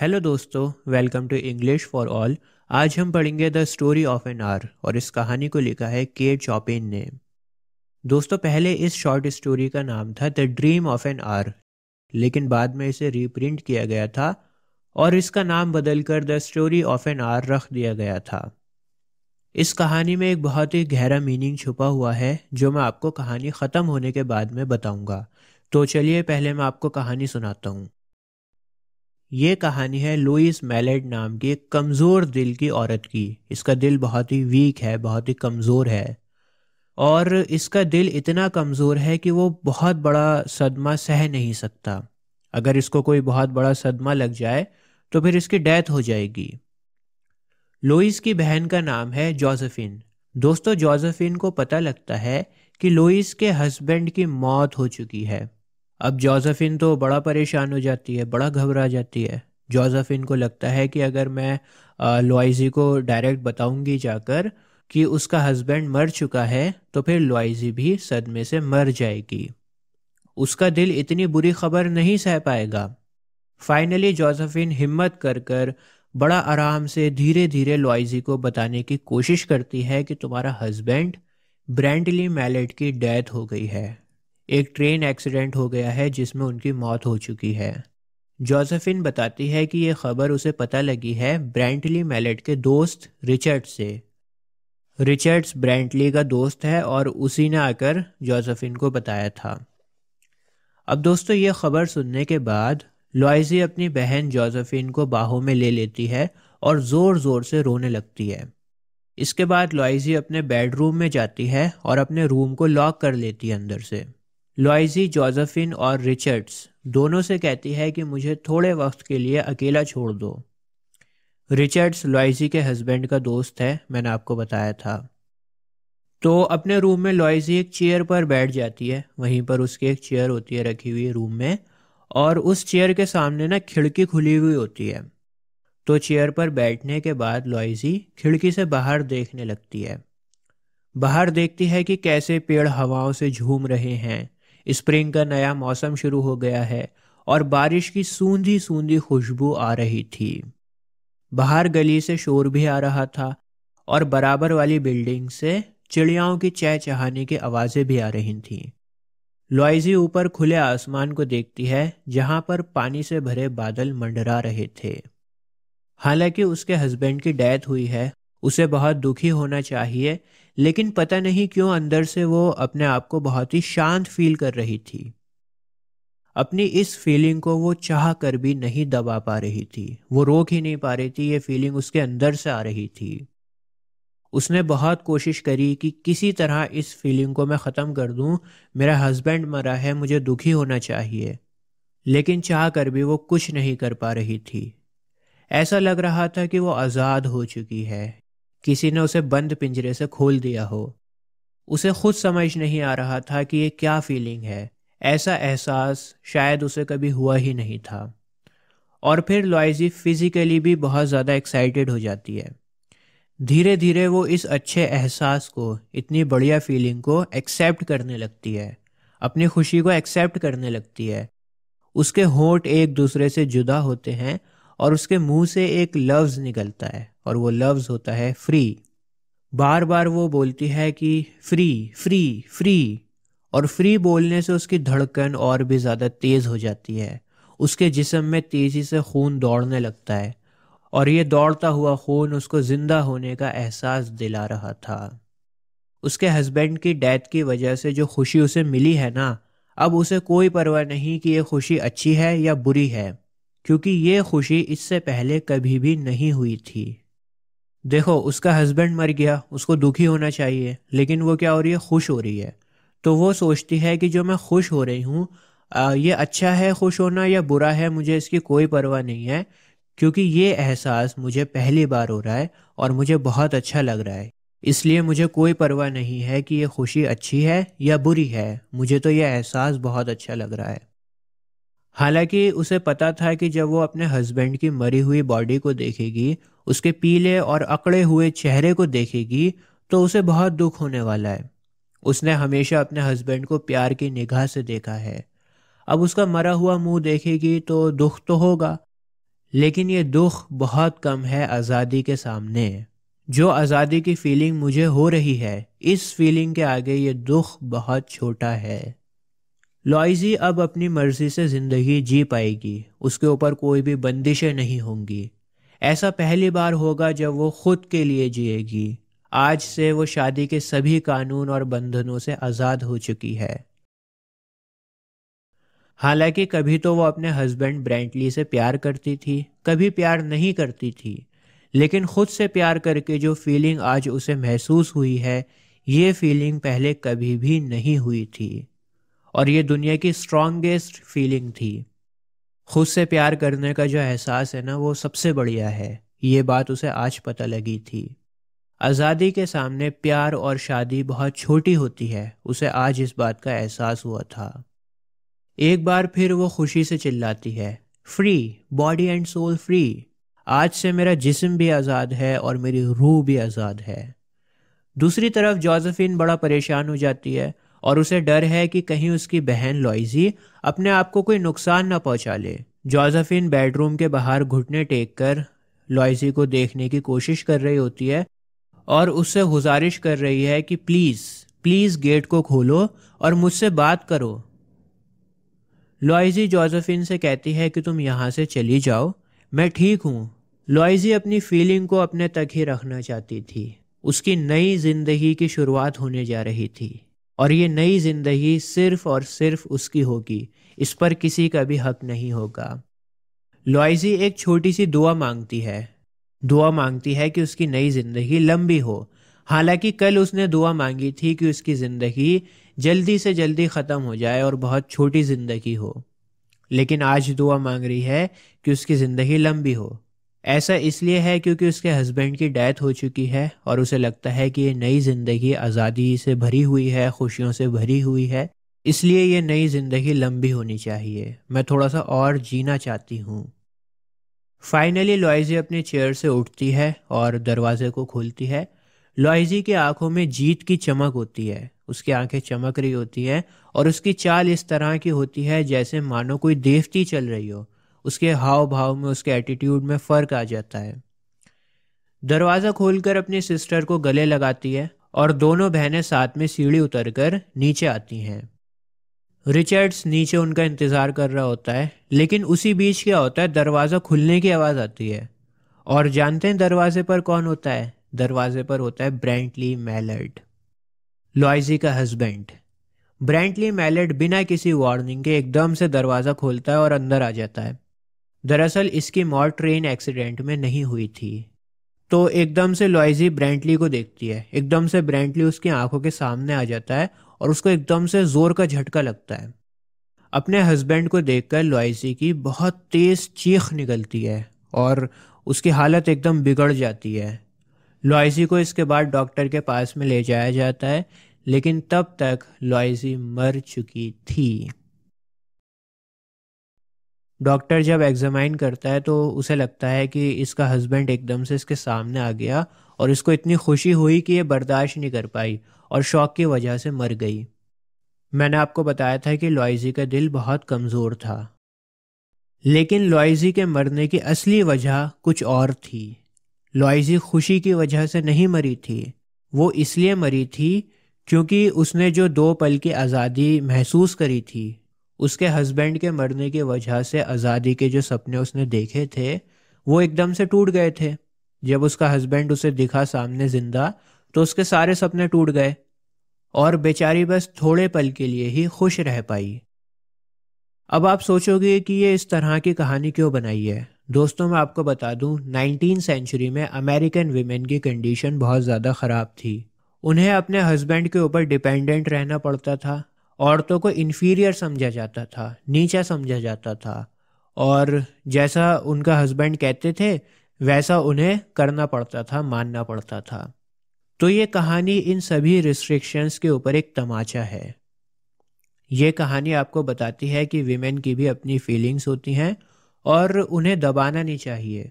hello दोस्तों welcome to English for all आज हम पढ़ेंगे the story of an hour और इस कहानी को लिखा है के चौपिन ने दोस्तों पहले इस शॉर्ट स्टोरी का नाम था the dream of an hour लेकिन बाद में इसे रीप्रिंट किया गया था और इसका नाम बदलकर the story of an hour रख दिया गया था इस कहानी में एक बहुत ही गहरा मीनिंग छुपा हुआ है जो मैं आपको कहानी ख़त्म होने के बाद में बताऊंगा तो चलिए पहले मैं आपको कहानी सुनाता हूँ ये कहानी है लुइस मैलेड नाम की एक कमज़ोर दिल की औरत की इसका दिल बहुत ही वीक है बहुत ही कमज़ोर है और इसका दिल इतना कमज़ोर है कि वो बहुत बड़ा सदमा सह नहीं सकता अगर इसको कोई बहुत बड़ा सदमा लग जाए तो फिर इसकी डेथ हो जाएगी लुइस की बहन का नाम है जोसेफिन दोस्तों जोसेफिन को पता लगता है कि लुइस के हस्बैंड की मौत हो चुकी है अब जोजफिन तो बड़ा परेशान हो जाती है बड़ा घबरा जाती है जोजफिन को लगता है कि अगर मैं लॉइजी को डायरेक्ट बताऊंगी जाकर कि उसका हस्बैंड मर चुका है तो फिर लॉइजी भी सदमे से मर जाएगी उसका दिल इतनी बुरी खबर नहीं सह पाएगा फाइनली जोजफिन हिम्मत कर कर बड़ा आराम से धीरे धीरे लॉइजी को बताने की कोशिश करती है कि तुम्हारा हस्बैंड ब्रैंडली मैलेट की डेथ हो गई है एक ट्रेन एक्सीडेंट हो गया है जिसमें उनकी मौत हो चुकी है जोसेफिन बताती है कि यह खबर उसे पता लगी है ब्रेंटली मैलेट के दोस्त रिचर्ड से रिचर्ड्स ब्रेंटली का दोस्त है और उसी ने आकर जोसेफिन को बताया था अब दोस्तों ये खबर सुनने के बाद लॉयजी अपनी बहन जोसेफिन को बाहों में ले लेती है और ज़ोर ज़ोर से रोने लगती है इसके बाद लॉयजी अपने बेडरूम में जाती है और अपने रूम को लॉक कर लेती है अंदर से लॉइजी जोजफिन और रिचर्ड्स दोनों से कहती है कि मुझे थोड़े वक्त के लिए अकेला छोड़ दो रिचर्ड्स लॉइजी के हस्बैंड का दोस्त है मैंने आपको बताया था तो अपने रूम में लॉइजी एक चेयर पर बैठ जाती है वहीं पर उसकी एक चेयर होती है रखी हुई रूम में और उस चेयर के सामने ना खिड़की खुली हुई होती है तो चेयर पर बैठने के बाद लॉइजी खिड़की से बाहर देखने लगती है बाहर देखती है कि कैसे पेड़ हवाओं से झूम रहे हैं स्प्रिंग का नया मौसम शुरू हो गया है और बारिश की सूंधी सूंधी खुशबू आ रही थी बाहर गली से शोर भी आ रहा था और बराबर वाली बिल्डिंग से चिड़ियाओं की चहचहाने की आवाज़ें भी आ रही थीं लॉइजी ऊपर खुले आसमान को देखती है जहाँ पर पानी से भरे बादल मंडरा रहे थे हालांकि उसके हस्बैंड की डेथ हुई है उसे बहुत दुखी होना चाहिए लेकिन पता नहीं क्यों अंदर से वो अपने आप को बहुत ही शांत फील कर रही थी अपनी इस फीलिंग को वो चाह कर भी नहीं दबा पा रही थी वो रोक ही नहीं पा रही थी ये फीलिंग उसके अंदर से आ रही थी उसने बहुत कोशिश करी कि किसी तरह इस फीलिंग को मैं ख़त्म कर दूं मेरा हस्बैंड मरा है मुझे दुखी होना चाहिए लेकिन चाह कर भी वो कुछ नहीं कर पा रही थी ऐसा लग रहा था कि वो आज़ाद हो चुकी है किसी ने उसे बंद पिंजरे से खोल दिया हो उसे खुद समझ नहीं आ रहा था कि ये क्या फीलिंग है ऐसा एहसास शायद उसे कभी हुआ ही नहीं था और फिर लॉइजी फिजिकली भी बहुत ज़्यादा एक्साइटेड हो जाती है धीरे धीरे वो इस अच्छे एहसास को इतनी बढ़िया फीलिंग को एक्सेप्ट करने लगती है अपनी खुशी को एक्सेप्ट करने लगती है उसके होंठ एक दूसरे से जुदा होते हैं और उसके मुंह से एक लफ्ज़ निकलता है और वो लफ्ज़ होता है फ्री बार बार वो बोलती है कि फ्री फ्री फ्री और फ्री बोलने से उसकी धड़कन और भी ज़्यादा तेज़ हो जाती है उसके जिसम में तेज़ी से खून दौड़ने लगता है और ये दौड़ता हुआ खून उसको ज़िंदा होने का एहसास दिला रहा था उसके हस्बैंड की डेथ की वजह से जो खुशी उसे मिली है ना अब उसे कोई परवाह नहीं कि ये खुशी अच्छी है या बुरी है क्योंकि ये खुशी इससे पहले कभी भी नहीं हुई थी देखो उसका हस्बैंड मर गया उसको दुखी होना चाहिए लेकिन वो क्या हो रही है खुश हो रही है तो वो सोचती है कि जो मैं खुश हो रही हूँ ये अच्छा है खुश होना या बुरा है मुझे इसकी कोई परवाह नहीं है क्योंकि ये एहसास मुझे पहली बार हो रहा है और मुझे बहुत अच्छा लग रहा है इसलिए मुझे कोई परवाह नहीं है कि ये खुशी अच्छी है या बुरी है मुझे तो यह एहसास बहुत अच्छा लग रहा है हालांकि उसे पता था कि जब वो अपने हस्बैंड की मरी हुई बॉडी को देखेगी उसके पीले और अकड़े हुए चेहरे को देखेगी तो उसे बहुत दुख होने वाला है उसने हमेशा अपने हस्बैंड को प्यार की निगाह से देखा है अब उसका मरा हुआ मुंह देखेगी तो दुख तो होगा लेकिन ये दुख बहुत कम है आज़ादी के सामने जो आज़ादी की फीलिंग मुझे हो रही है इस फीलिंग के आगे ये दुख बहुत छोटा है लॉइजी अब अपनी मर्जी से ज़िंदगी जी पाएगी उसके ऊपर कोई भी बंदिशें नहीं होंगी ऐसा पहली बार होगा जब वो खुद के लिए जिएगी आज से वो शादी के सभी कानून और बंधनों से आज़ाद हो चुकी है हालांकि कभी तो वो अपने हस्बैंड ब्रेंटली से प्यार करती थी कभी प्यार नहीं करती थी लेकिन खुद से प्यार करके जो फीलिंग आज उसे महसूस हुई है ये फीलिंग पहले कभी भी नहीं हुई थी और ये दुनिया की स्ट्रॉन्गेस्ट फीलिंग थी खुद से प्यार करने का जो एहसास है ना वो सबसे बढ़िया है ये बात उसे आज पता लगी थी आज़ादी के सामने प्यार और शादी बहुत छोटी होती है उसे आज इस बात का एहसास हुआ था एक बार फिर वो खुशी से चिल्लाती है free body and soul free आज से मेरा जिस्म भी आज़ाद है और मेरी रूह भी आज़ाद है दूसरी तरफ जोसेफिन बड़ा परेशान हो जाती है और उसे डर है कि कहीं उसकी बहन लॉइजी अपने आप को कोई नुकसान न पहुंचा ले जोजफिन बेडरूम के बाहर घुटने टेक कर लॉइजी को देखने की कोशिश कर रही होती है और उससे गुजारिश कर रही है कि प्लीज़ प्लीज़ गेट को खोलो और मुझसे बात करो लॉइजी जोजफिन से कहती है कि तुम यहां से चली जाओ मैं ठीक हूं लॉइजी अपनी फीलिंग को अपने तक ही रखना चाहती थी उसकी नई जिंदगी की शुरुआत होने जा रही थी और ये नई जिंदगी सिर्फ और सिर्फ उसकी होगी इस पर किसी का भी हक नहीं होगा लॉइजी एक छोटी सी दुआ मांगती है दुआ मांगती है कि उसकी नई जिंदगी लंबी हो हालांकि कल उसने दुआ मांगी थी कि उसकी ज़िंदगी जल्दी से जल्दी ख़त्म हो जाए और बहुत छोटी ज़िंदगी हो लेकिन आज दुआ मांग रही है कि उसकी ज़िंदगी लंबी हो ऐसा इसलिए है क्योंकि उसके हस्बैंड की डेथ हो चुकी है और उसे लगता है कि ये नई ज़िंदगी आज़ादी से भरी हुई है खुशियों से भरी हुई है इसलिए ये नई ज़िंदगी लंबी होनी चाहिए मैं थोड़ा सा और जीना चाहती हूँ फाइनली लॉयजी अपने चेयर से उठती है और दरवाजे को खोलती है लॉयजी की आंखों में जीत की चमक होती है उसकी आंखें चमक रही होती हैं और उसकी चाल इस तरह की होती है जैसे मानो कोई देवती चल रही हो उसके हाव भाव में उसके एटीट्यूड में फ़र्क आ जाता है दरवाज़ा खोलकर अपनी सिस्टर को गले लगाती है और दोनों बहनें साथ में सीढ़ी उतरकर नीचे आती हैं रिचर्ड्स नीचे उनका इंतज़ार कर रहा होता है लेकिन उसी बीच क्या होता है दरवाज़ा खुलने की आवाज़ आती है और जानते हैं दरवाजे पर कौन होता है दरवाजे पर होता है ब्रेंटली मैलर्ड लॉयजी का हस्बैंड ब्रेंटली मैलेट बिना किसी वार्निंग के एकदम से दरवाज़ा खोलता है और अंदर आ जाता है दरअसल इसकी मौत ट्रेन एक्सीडेंट में नहीं हुई थी तो एकदम से लॉइजी ब्रेंटली को देखती है एकदम से ब्रेंटली उसकी आंखों के सामने आ जाता है और उसको एकदम से जोर का झटका लगता है अपने हस्बैंड को देखकर लॉइजी की बहुत तेज़ चीख निकलती है और उसकी हालत एकदम बिगड़ जाती है लॉइजी को इसके बाद डॉक्टर के पास में ले जाया जाता है लेकिन तब तक लॉइजी मर चुकी थी डॉक्टर जब एग्जामाइन करता है तो उसे लगता है कि इसका हस्बैंड एकदम से इसके सामने आ गया और इसको इतनी खुशी हुई कि ये बर्दाश्त नहीं कर पाई और शौक की वजह से मर गई मैंने आपको बताया था कि लॉइजी का दिल बहुत कमज़ोर था लेकिन लॉइजी के मरने की असली वजह कुछ और थी लॉइजी खुशी की वजह से नहीं मरी थी वो इसलिए मरी थी क्योंकि उसने जो दो पल की आज़ादी महसूस करी थी उसके हस्बैंड के मरने की वजह से आज़ादी के जो सपने उसने देखे थे वो एकदम से टूट गए थे जब उसका हस्बैंड उसे दिखा सामने जिंदा तो उसके सारे सपने टूट गए और बेचारी बस थोड़े पल के लिए ही खुश रह पाई अब आप सोचोगे कि ये इस तरह की कहानी क्यों बनाई है दोस्तों मैं आपको बता दूं नाइनटीन सेंचुरी में अमेरिकन वीमेन की कंडीशन बहुत ज़्यादा ख़राब थी उन्हें अपने हस्बैंड के ऊपर डिपेंडेंट रहना पड़ता था औरतों को इन्फीरियर समझा जाता था नीचा समझा जाता था और जैसा उनका हस्बैंड कहते थे वैसा उन्हें करना पड़ता था मानना पड़ता था तो ये कहानी इन सभी रिस्ट्रिक्शंस के ऊपर एक तमाचा है ये कहानी आपको बताती है कि विमेन की भी अपनी फीलिंग्स होती हैं और उन्हें दबाना नहीं चाहिए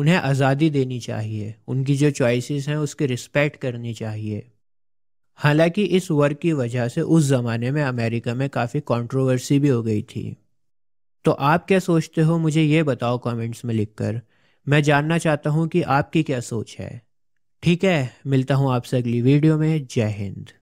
उन्हें आज़ादी देनी चाहिए उनकी जो चॉइसेस हैं उसकी रिस्पेक्ट करनी चाहिए हालांकि इस वर्क की वजह से उस ज़माने में अमेरिका में काफ़ी कंट्रोवर्सी भी हो गई थी तो आप क्या सोचते हो मुझे ये बताओ कमेंट्स में लिखकर मैं जानना चाहता हूँ कि आपकी क्या सोच है ठीक है मिलता हूँ आपसे अगली वीडियो में जय हिंद